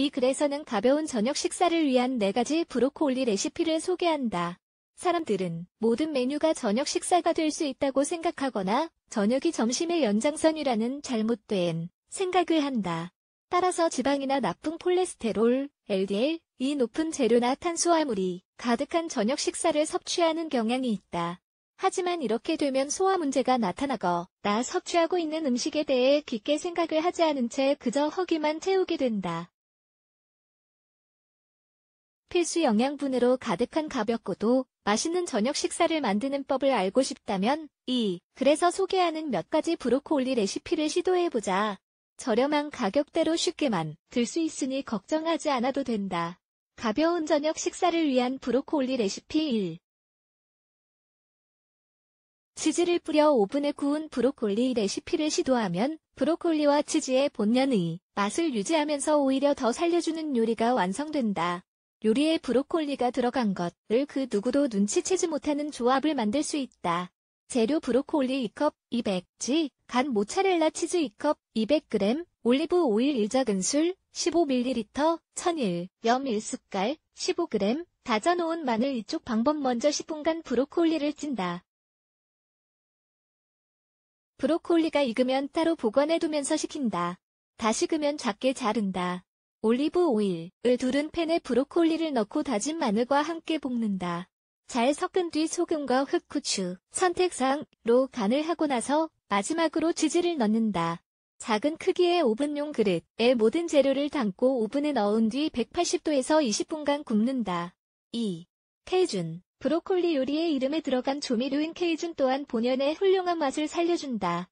이 글에서는 가벼운 저녁 식사를 위한 4가지 브로콜리 레시피를 소개한다. 사람들은 모든 메뉴가 저녁 식사가 될 수 있다고 생각하거나 저녁이 점심의 연장선이라는 잘못된 생각을 한다. 따라서 지방이나 나쁜 콜레스테롤, LDL, 이 높은 재료나 탄수화물이 가득한 저녁 식사를 섭취하는 경향이 있다. 하지만 이렇게 되면 소화 문제가 나타나고 나 섭취하고 있는 음식에 대해 깊게 생각을 하지 않은 채 그저 허기만 채우게 된다. 필수 영양분으로 가득한 가볍고도 맛있는 저녁 식사를 만드는 법을 알고 싶다면 2. 그래서 소개하는 몇 가지 브로콜리 레시피를 시도해보자. 저렴한 가격대로 쉽게만 들 수 있으니 걱정하지 않아도 된다. 가벼운 저녁 식사를 위한 브로콜리 레시피 1. 치즈를 뿌려 오븐에 구운 브로콜리 레시피를 시도하면 브로콜리와 치즈의 본연의 맛을 유지하면서 오히려 더 살려주는 요리가 완성된다. 요리에 브로콜리가 들어간 것을 그 누구도 눈치채지 못하는 조합을 만들 수 있다. 재료 브로콜리 2컵 200g, 간 모차렐라 치즈 2컵 200g, 올리브 오일 1작은술 15ml, 천일, 염 1숟갈 15g, 다져놓은 마늘 이쪽 방법 먼저 10분간 브로콜리를 찐다. 브로콜리가 익으면 따로 보관해두면서 식힌다. 다 식으면 작게 자른다. 올리브 오일을 두른 팬에 브로콜리를 넣고 다진 마늘과 함께 볶는다. 잘 섞은 뒤 소금과 흑후추, 선택사항로 간을 하고 나서 마지막으로 치즈를 넣는다. 작은 크기의 오븐용 그릇에 모든 재료를 담고 오븐에 넣은 뒤 180도에서 20분간 굽는다. 2. 케이준 브로콜리 요리의 이름에 들어간 조미료인 케이준 또한 본연의 훌륭한 맛을 살려준다.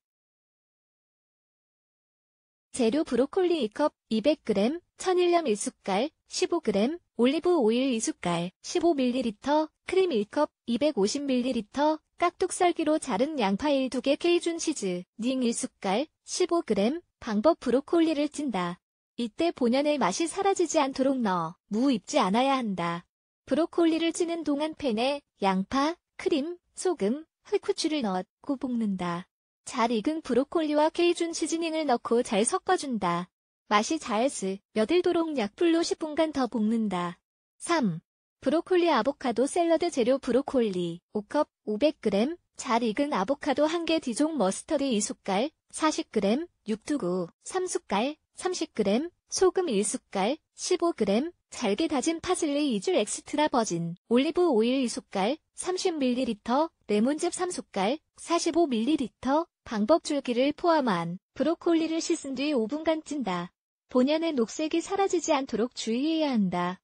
재료 브로콜리 2컵 200g, 천일염 1숟갈 15g, 올리브 오일 2숟갈, 15ml, 크림 1컵, 250ml, 깍둑썰기로 자른 양파 1-2개 케이준 치즈, 닝 1숟갈, 15g, 방법 브로콜리를 찐다. 이때 본연의 맛이 사라지지 않도록 넣어 무 입지 않아야 한다. 브로콜리를 찌는 동안 팬에 양파, 크림, 소금, 흑후추를 넣고 볶는다. 잘 익은 브로콜리와 케이준 시즈닝을 넣고 잘 섞어준다. 맛이 잘스 며들도록 약불로 10분간 더 볶는다. 3. 브로콜리 아보카도 샐러드 재료 브로콜리 5컵 500g 잘 익은 아보카도 1개 디종 머스터드 2숟갈 40g 육두구 3숟갈 30g 소금 1숟갈 15g 잘게 다진 파슬리 2줄 엑스트라 버진 올리브 오일 2숟갈 30ml 레몬즙 3숟갈 45ml 방법 줄기를 포함한 브로콜리를 씻은 뒤 5분간 찐다. 본연의 녹색이 사라지지 않도록 주의해야 한다.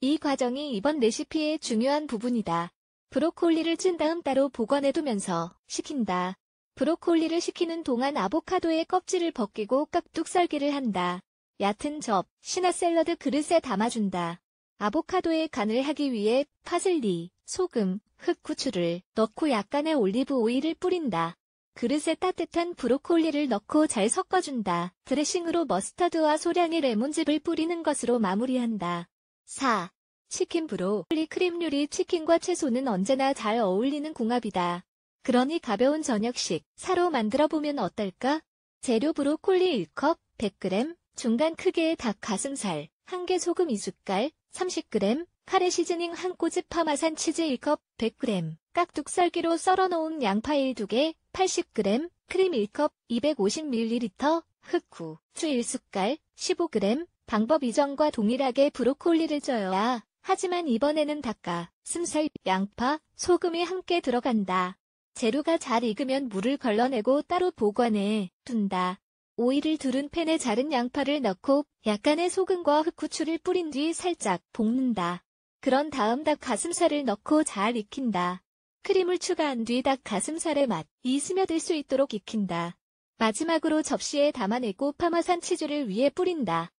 이 과정이 이번 레시피의 중요한 부분이다. 브로콜리를 찐 다음 따로 보관해두면서 식힌다. 브로콜리를 식히는 동안 아보카도의 껍질을 벗기고 깍둑 썰기를 한다. 얕은 접, 신화 샐러드 그릇에 담아준다. 아보카도의 간을 하기 위해 파슬리, 소금, 흑후추를 넣고 약간의 올리브 오일을 뿌린다. 그릇에 따뜻한 브로콜리를 넣고 잘 섞어준다. 드레싱으로 머스타드와 소량의 레몬즙을 뿌리는 것으로 마무리한다. 4. 치킨 브로콜리 크림 요리 치킨과 채소는 언제나 잘 어울리는 궁합이다. 그러니 가벼운 저녁식 사로 만들어보면 어떨까? 재료 브로콜리 1컵 100g 중간 크기의 닭 가슴살 1개 소금 2숟갈 30g 카레 시즈닝 1 꼬집 파마산 치즈 1컵 100g 깍둑썰기로 썰어놓은 양파 1, 2개 80g, 크림 1컵, 250ml, 흑후, 추일숟갈 15g, 방법 이전과 동일하게 브로콜리를 쪄야 하지만 이번에는 닭가, 슴살, 양파, 소금이 함께 들어간다. 재료가 잘 익으면 물을 걸러내고 따로 보관해 둔다. 오이를 두른 팬에 자른 양파를 넣고 약간의 소금과 흑후추를 뿌린 뒤 살짝 볶는다. 그런 다음 닭 가슴살을 넣고 잘 익힌다. 크림을 추가한 뒤 닭 가슴살의 맛이 스며들 수 있도록 익힌다. 마지막으로 접시에 담아내고 파마산 치즈를 위에 뿌린다.